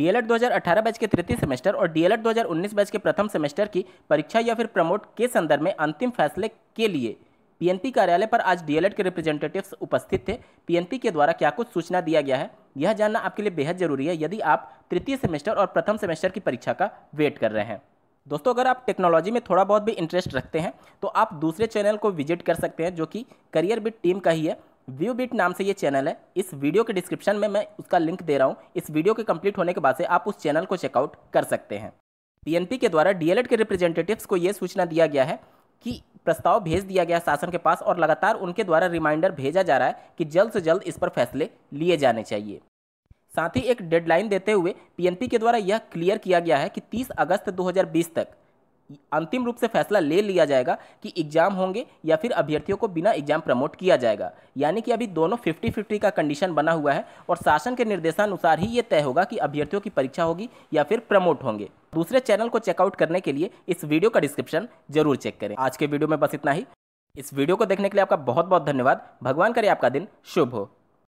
DElEd 2018 batch के तृतीय semester और डीएलएड 2019 बैच के प्रथम सेमेस्टर की परीक्षा या फिर प्रमोट के संदर्भ में अंतिम फैसले के लिए पीएनपी कार्यालय पर आज डीएलएड के रिप्रेजेंटेटिव्स उपस्थित थे पीएनपी के द्वारा क्या कुछ सूचना दिया गया है यह जानना आपके लिए बेहद जरूरी है यदि आप तृतीय सेमेस्टर और प्रथम सेमेस्टर की परीक्षा का वेट कर रहे हैं दोस्तों अगर आप टेक्नोलॉजी में थोड़ा बहुत भी इंटरेस्ट रखते हैं तो आप दूसरे चैनल को विजिट कर सकते हैं जो कि करियर बिट टीम का ही है व्यू बीट नाम से ये चैनल है इस वीडियो के डिस्क्रिप्शन में मैं उसका लिंक दे रहा हूँ इस वीडियो के कंप्लीट होने के बाद से आप उस चैनल को चेकआउट कर सकते हैं पीएनपी के द्वारा डीएलएड के रिप्रेजेंटेटिव्स को ये सूचना दिया गया है कि प्रस्ताव भेज दिया गया शासन के पास और लगातार उनके द्वारा रिमाइंडर भेजा जा रहा है कि जल्द से जल्द इस पर फैसले लिए जाने चाहिए साथ ही एक डेडलाइन देते हुए पीएनपी के द्वारा यह क्लियर किया गया है कि 30 अगस्त 2020 तक अंतिम रूप से फैसला ले लिया जाएगा कि एग्जाम होंगे या फिर अभ्यर्थियों को बिना एग्जाम प्रमोट किया जाएगा यानी कि अभी दोनों फिफ्टी फिफ्टी का कंडीशन बना हुआ है और शासन के निर्देशानुसार ही ये तय होगा कि अभ्यर्थियों की परीक्षा होगी या फिर प्रमोट होंगे दूसरे चैनल को चेकआउट करने के लिए इस वीडियो का डिस्क्रिप्शन जरूर चेक करें आज के वीडियो में बस इतना ही इस वीडियो को देखने के लिए आपका बहुत बहुत धन्यवाद भगवान करे आपका दिन शुभ हो